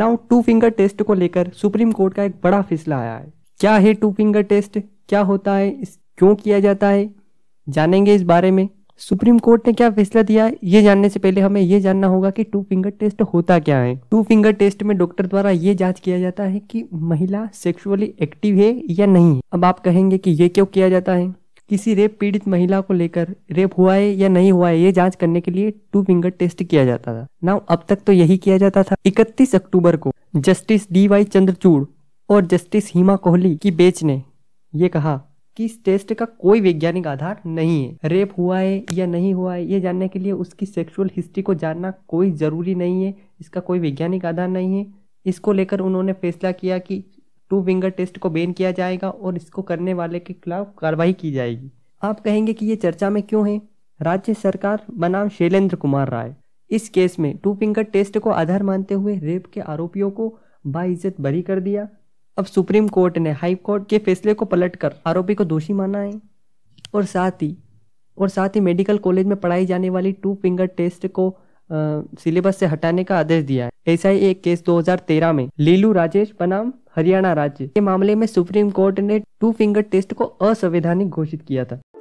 now to finger test को लेकर supreme court का एक बड़ा फैसला आया है क्या है टू फिंगर टेस्ट क्या होता है इस क्यों किया जाता है जानेंगे इस बारे में सुप्रीम कोर्ट ने क्या फैसला दिया है ये जानने से पहले हमें ये जानना होगा कि टू फिंगर टेस्ट होता क्या है टू फिंगर टेस्ट में डॉक्टर द्वारा ये जांच किया जाता है कि महिला सेक्सुअली एक्टिव है या नहीं अब आप कहेंगे कि ये क्यों किया जाता है किसी रेप पीड़ित महिला को लेकर रेप हुआ है या नहीं हुआ है ये जांच करने के लिए टू फिंगर टेस्ट किया जाता था नाउ अब तक तो यही किया जाता था 31 अक्टूबर को जस्टिस डी वाई चंद्रचूड़ और जस्टिस हिमा कोहली की बेंच ने ये कहा कि इस टेस्ट का कोई वैज्ञानिक आधार नहीं है रेप हुआ है या नहीं हुआ है ये जानने के लिए उसकी सेक्सुअल हिस्ट्री को जानना कोई ज़रूरी नहीं है इसका कोई वैज्ञानिक आधार नहीं है इसको लेकर उन्होंने फैसला किया कि टू फिंगर टेस्ट को बैन किया जाएगा और इसको करने वाले के खिलाफ कार्रवाई की जाएगी आप कहेंगे कि ये चर्चा में क्यों है राज्य सरकार बनाम शैलेंद्र कुमार राय इस केस में टू फिंगर टेस्ट को आधार मानते हुए रेप के आरोपियों को बाइज्जत बरी कर दिया अब सुप्रीम कोर्ट ने हाई कोर्ट के फैसले को पलट कर आरोपी को दोषी माना है और साथ ही और साथ ही मेडिकल कॉलेज में पढ़ाई जाने वाली टू फिंगर टेस्ट को सिलेबस से हटाने का आदेश दिया है ऐसा ही एक केस 2013 में लीलू राजेश बनाम हरियाणा राज्य के मामले में सुप्रीम कोर्ट ने टू फिंगर टेस्ट को असंवैधानिक घोषित किया था